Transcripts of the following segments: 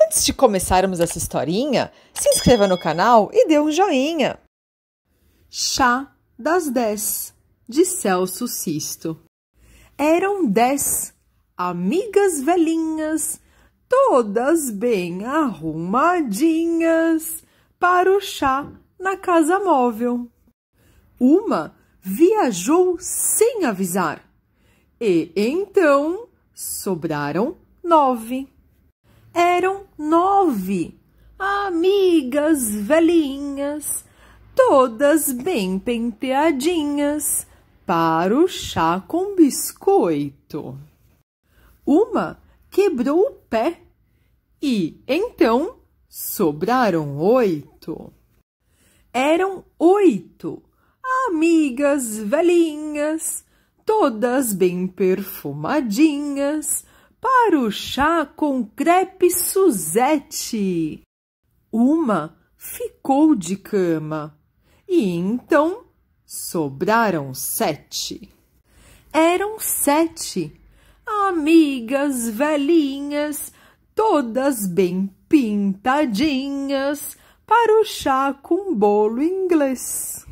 Antes de começarmos essa historinha, se inscreva no canal e dê um joinha. Chá das 10 de Celso Sisto. Eram 10 amigas velhinhas, todas bem arrumadinhas, para o chá na casa móvel. Uma viajou sem avisar e então Sobraram nove. Eram nove amigas velhinhas, todas bem penteadinhas, para o chá com biscoito. Uma quebrou o pé e então sobraram oito. Eram oito amigas velhinhas, todas bem perfumadinhas, para o chá com crepe Suzette. Uma ficou de cama e então sobraram sete. Eram sete amigas velhinhas, todas bem pintadinhas, para o chá com bolo inglês.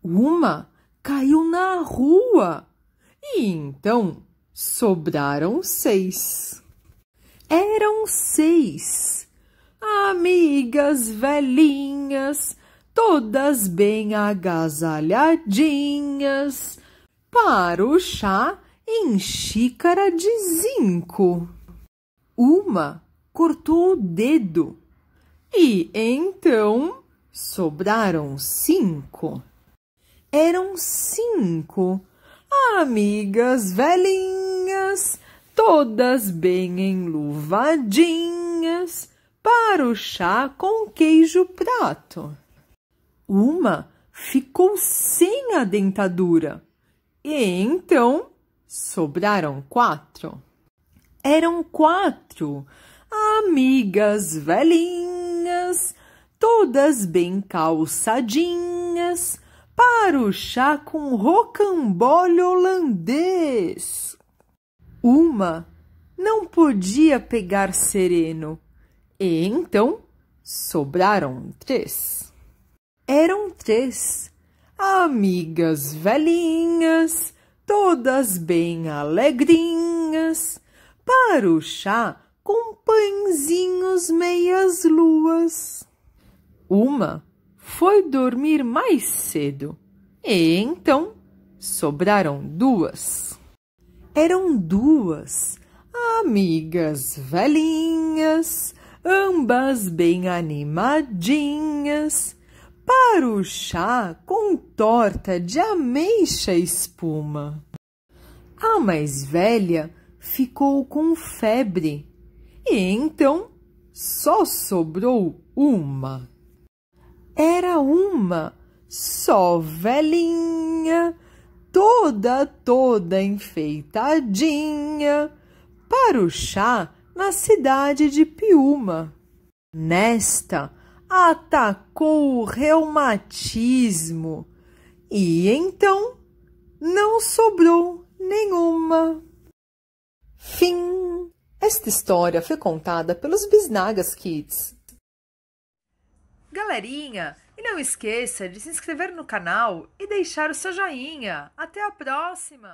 Uma caiu na rua. E então sobraram seis. Eram seis. Amigas velhinhas, todas bem agasalhadinhas, para o chá em xícara de zinco. Uma cortou o dedo e então sobraram cinco. Eram cinco amigas velhinhas, todas bem enluvadinhas, para o chá com queijo prato. Uma ficou sem a dentadura e então sobraram quatro. Eram quatro amigas velhinhas, todas bem calçadinhas, para o chá com rocambole holandês. Uma não podia pegar sereno, e então sobraram três. Eram três amigas velhinhas, todas bem alegrinhas, para o chá com pãezinhos meias luas. Uma foi dormir mais cedo e então sobraram duas. Eram duas amigas velhinhas, ambas bem animadinhas, para o chá com torta de ameixa espuma. A mais velha ficou com febre e então só sobrou uma. Era uma só velhinha, toda, toda enfeitadinha, para o chá na cidade de Piúma. Nesta, atacou o reumatismo e então não sobrou nenhuma. Fim! Esta história foi contada pelos Bisnagas Kids. Galerinha, e não esqueça de se inscrever no canal e deixar o seu joinha. Até a próxima!